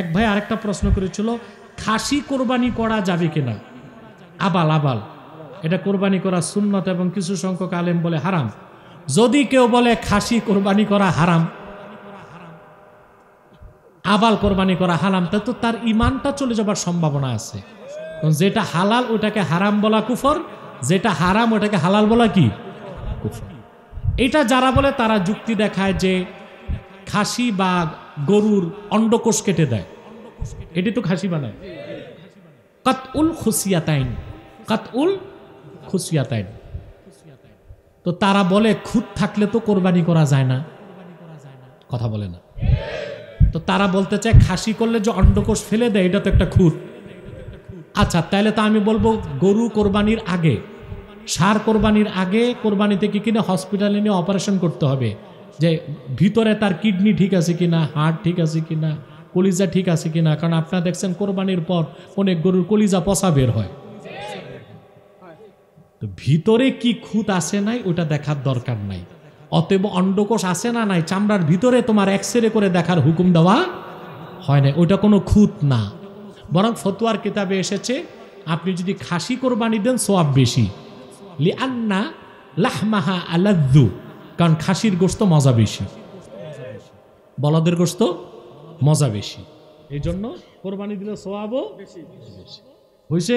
এক ভাই আরেকটা প্রশ্ন করেছিল খাসি কোরবানি করা যাবে কিনা আবাল আবাল এটা কোরবানি করা সুন্নত এবং কিছু সংখ্যক আলেম বলে হারাম যদি কেউ বলে খাসি কোরবানি করা হারাম আবাল কোরবানি করা হারাম তা তো তার ইমানটা চলে যাবার সম্ভাবনা আছে যেটা হালাল ওটাকে হারাম বলা কুফর যেটা হারাম ওটাকে হালাল বলা কি এটা যারা বলে তারা যুক্তি দেখায় যে খাসি বা গরুর অন্ডকোষ কেটে দেয় এটি তো খাসি বানায় কাত উল তাইন কাত উল তাইন তো তারা বলে খুদ থাকলে তো কোরবানি করা যায় না কথা বলে না তো তারা বলতে চায় খাসি করলে যে অন্ডকোষ ফেলে দেয় এটা তো একটা খুঁত আচ্ছা তাহলে তো আমি বলবো গরু কোরবানির আগে সার কোরবানির আগে কোরবানিতে কি কিনে হসপিটালে নিয়ে অপারেশন করতে হবে যে ভিতরে তার কিডনি ঠিক আছে কি না হার্ট ঠিক আছে কি না কলিজা ঠিক আছে কি না কারণ আপনারা দেখছেন কোরবানির পর অনেক গরুর কলিজা পশা বের হয় তো ভিতরে কি খুঁত আছে নাই ওটা দেখার দরকার নাই অতএব অন্ডকোষ আছে না নাই চামড়ার ভিতরে তোমার এক্সরে করে দেখার হুকুম দেওয়া হয় না ওটা কোনো খুঁত না বরং ফতুয়ার কিতাবে এসেছে আপনি যদি খাসি কোরবানি দেন সোয়াব বেশি লিআন্না লাহমাহা আলাদু কারণ খাসির গোস্ত মজা বেশি বলাদের গোস্ত মজা বেশি এই জন্য কোরবানি দিলে সোয়াবও হয়েছে